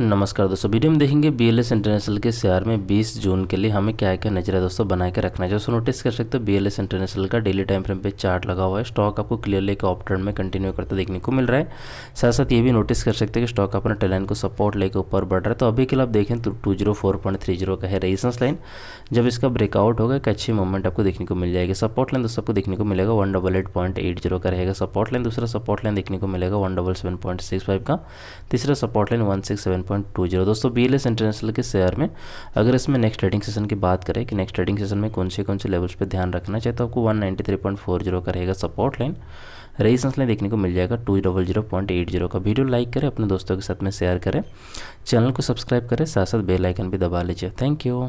नमस्कार दोस्तों वीडियो में देखेंगे बीएलएस इंटरनेशनल के शेयर में 20 जून के लिए हमें क्या क्या है दोस्तों बनाए के रखना है दोस्तों नोटिस कर सकते हो बीएलएस इंटरनेशनल का डेली टाइम फ्रेम पे चार्ट लगा हुआ है स्टॉक आपको क्लियरली एक ट्रेंड में कंटिन्यू करते देखने को मिल रहा है साथ साथ ये भी नोटिस कर सकते हैं कि स्टॉक अपने टेलाइन को सपोर्ट लेकर ऊपर बढ़ रहा है तो अभी के लिए आप देखें तो टू का है रेजिस्टेंस लाइन जब इसका ब्रेकआउट होगा एक अच्छी मूवमेंट आपको देखने को मिल जाएगी सपोर्ट लाइन दोस्तों आपको देखने को मिलेगा one double eight point eight zero का रहेगा सपोर्ट लाइन दूसरा सपोर्ट लाइन देखने को मिलेगा one double seven point six five का तीसरा support line one six seven point two zero दोस्तों बी एल एस इंटरनेशनल के शेयर में अगर इसमें नेक्स्ट ट्रेडिंग सेशन की बात करें कि नेक्स्ट ट्रेडिंग सेशन में कौन से कौन से लेवल्स पे ध्यान रखना चाहिए तो आपको one ninety three point four zero का रहेगा सपोर्ट लाइन रेजिस्टेंस लाइन देखने को मिल जाएगा two double zero point eight zero का वीडियो लाइक करें अपने दोस्तों के साथ में शेयर करें चैनल को सब्सक्राइब करें साथ साथ बेलाइकन भी दबा लीजिए थैंक यू